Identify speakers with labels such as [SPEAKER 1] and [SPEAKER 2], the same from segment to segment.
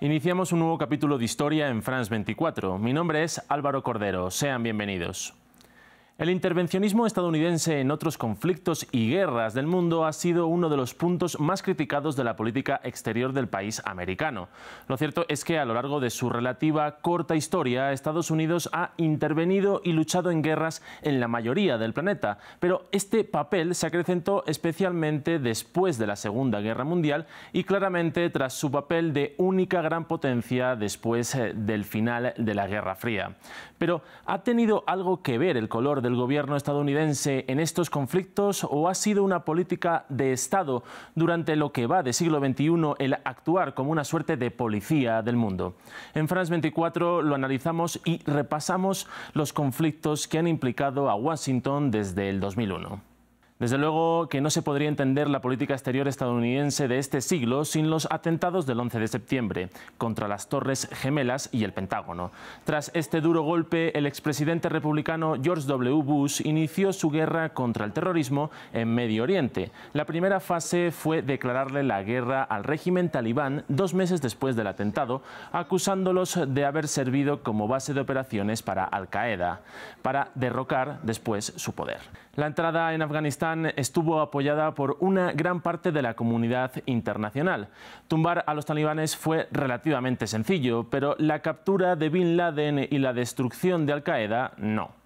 [SPEAKER 1] Iniciamos un nuevo capítulo de historia en France 24. Mi nombre es Álvaro Cordero. Sean bienvenidos. El intervencionismo estadounidense en otros conflictos y guerras del mundo ha sido uno de los puntos más criticados de la política exterior del país americano. Lo cierto es que a lo largo de su relativa corta historia, Estados Unidos ha intervenido y luchado en guerras en la mayoría del planeta, pero este papel se acrecentó especialmente después de la Segunda Guerra Mundial y claramente tras su papel de única gran potencia después eh, del final de la Guerra Fría. Pero ¿ha tenido algo que ver el color de el gobierno estadounidense en estos conflictos o ha sido una política de Estado durante lo que va de siglo XXI el actuar como una suerte de policía del mundo? En France 24 lo analizamos y repasamos los conflictos que han implicado a Washington desde el 2001. Desde luego que no se podría entender la política exterior estadounidense de este siglo sin los atentados del 11 de septiembre contra las Torres Gemelas y el Pentágono. Tras este duro golpe, el expresidente republicano George W. Bush inició su guerra contra el terrorismo en Medio Oriente. La primera fase fue declararle la guerra al régimen talibán dos meses después del atentado, acusándolos de haber servido como base de operaciones para Al-Qaeda, para derrocar después su poder. La entrada en Afganistán estuvo apoyada por una gran parte de la comunidad internacional. Tumbar a los talibanes fue relativamente sencillo, pero la captura de Bin Laden y la destrucción de Al-Qaeda no.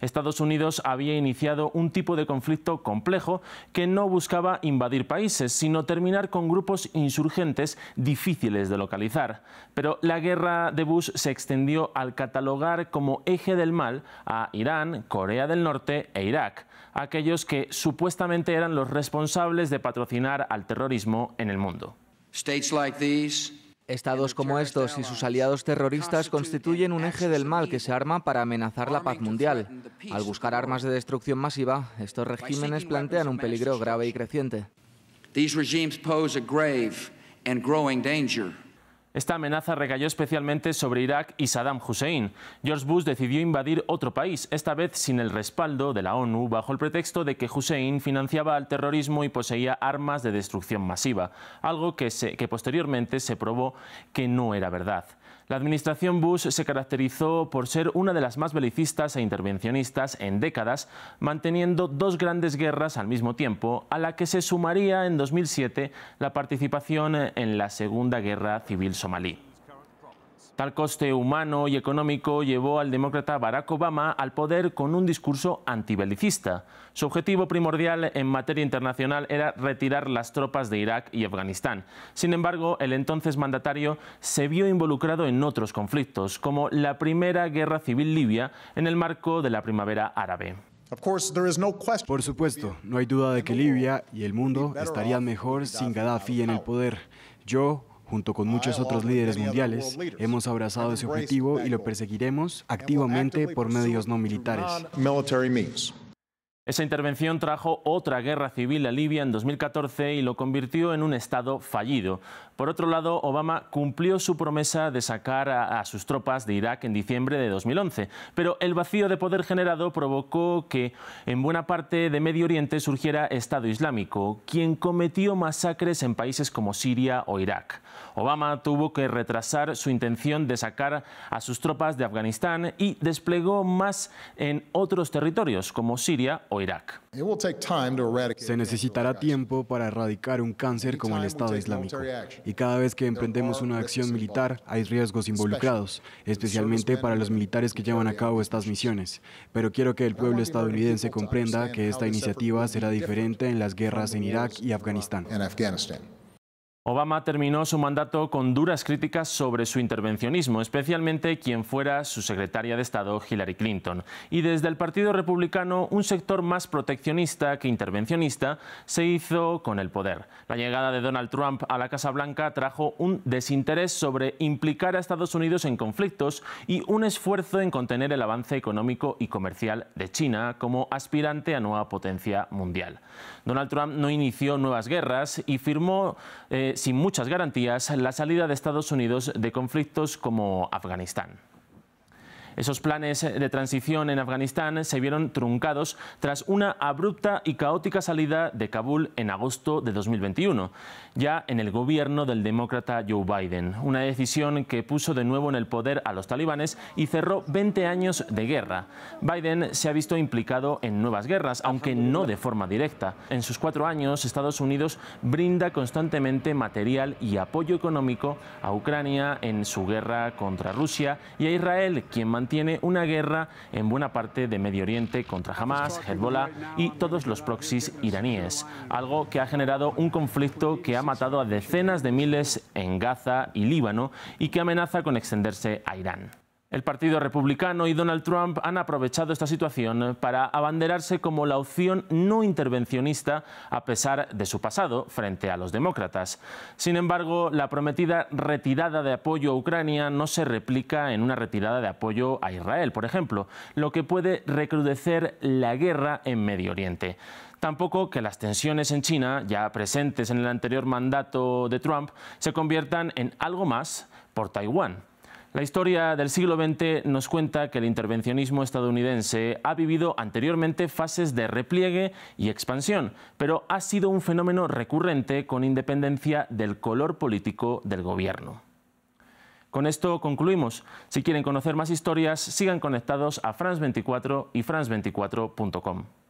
[SPEAKER 1] Estados Unidos había iniciado un tipo de conflicto complejo que no buscaba invadir países, sino terminar con grupos insurgentes difíciles de localizar. Pero la guerra de Bush se extendió al catalogar como eje del mal a Irán, Corea del Norte e Irak, aquellos que supuestamente eran los responsables de patrocinar al terrorismo en el mundo.
[SPEAKER 2] Estados como estos y sus aliados terroristas constituyen un eje del mal que se arma para amenazar la paz mundial. Al buscar armas de destrucción masiva, estos regímenes plantean un peligro grave y creciente.
[SPEAKER 1] Esta amenaza recayó especialmente sobre Irak y Saddam Hussein. George Bush decidió invadir otro país, esta vez sin el respaldo de la ONU, bajo el pretexto de que Hussein financiaba al terrorismo y poseía armas de destrucción masiva, algo que, posteriormente se probó que no era verdad. La administración Bush se caracterizó por ser una de las más belicistas e intervencionistas en décadas, manteniendo dos grandes guerras al mismo tiempo, a la que se sumaría en 2007 la participación en la Segunda Guerra Civil Somalí. Tal coste humano y económico llevó al demócrata Barack Obama al poder con un discurso antibelicista. Su objetivo primordial en materia internacional era retirar las tropas de Irak y Afganistán. Sin embargo, el entonces mandatario se vio involucrado en otros conflictos, como la Primera Guerra Civil Libia en el marco de la Primavera Árabe.
[SPEAKER 2] Por supuesto, no hay duda de que Libia y el mundo estarían mejor sin Gaddafi en el poder. Yo Junto con muchos otros líderes mundiales, hemos abrazado ese objetivo y lo perseguiremos activamente por medios no militares.
[SPEAKER 1] Esa intervención trajo otra guerra civil a Libia en 2014 y lo convirtió en un Estado fallido. Por otro lado, Obama cumplió su promesa de sacar a, sus tropas de Irak en diciembre de 2011, pero el vacío de poder generado provocó que en buena parte de Medio Oriente surgiera Estado Islámico, quien cometió masacres en países como Siria o Irak. Obama tuvo que retrasar su intención de sacar a sus tropas de Afganistán y desplegó más en otros territorios como Siria o Irak.
[SPEAKER 2] Se necesitará tiempo para erradicar un cáncer como el Estado Islámico. Y cada vez que emprendemos una acción militar hay riesgos involucrados, especialmente para los militares que llevan a cabo estas misiones. Pero quiero que el pueblo estadounidense comprenda que esta iniciativa será diferente en las guerras en Irak y Afganistán.
[SPEAKER 1] Obama terminó su mandato con duras críticas sobre su intervencionismo, especialmente quien fuera su secretaria de Estado, Hillary Clinton. Y desde el Partido Republicano, un sector más proteccionista que intervencionista se hizo con el poder. La llegada de Donald Trump a la Casa Blanca trajo un desinterés sobre implicar a Estados Unidos en conflictos y un esfuerzo en contener el avance económico y comercial de China como aspirante a nueva potencia mundial. Donald Trump no inició nuevas guerras y firmó eh, sin muchas garantías la salida de Estados Unidos de conflictos como Afganistán. Esos planes de transición en Afganistán se vieron truncados tras una abrupta y caótica salida de Kabul en agosto de 2021, ya en el gobierno del demócrata Joe Biden. Una decisión que puso de nuevo en el poder a los talibanes y cerró 20 años de guerra. Biden se ha visto implicado en nuevas guerras, aunque no de forma directa. En sus cuatro años, Estados Unidos brinda constantemente material y apoyo económico a Ucrania en su guerra contra Rusia y a Israel, quien mantiene tiene una guerra en buena parte de Medio Oriente contra Hamas, Hezbollah y todos los proxies iraníes, algo que ha generado un conflicto que ha matado a decenas de miles en Gaza y Líbano y que amenaza con extenderse a Irán. El Partido Republicano y Donald Trump han aprovechado esta situación para abanderarse como la opción no intervencionista a pesar de su pasado frente a los demócratas. Sin embargo, la prometida retirada de apoyo a Ucrania no se replica en una retirada de apoyo a Israel, por ejemplo, lo que puede recrudecer la guerra en Medio Oriente. Tampoco que las tensiones en China, ya presentes en el anterior mandato de Trump, se conviertan en algo más por Taiwán. La historia del siglo XX nos cuenta que el intervencionismo estadounidense ha vivido anteriormente fases de repliegue y expansión, pero ha sido un fenómeno recurrente con independencia del color político del gobierno. Con esto concluimos. Si quieren conocer más historias, sigan conectados a France24 y france24.com.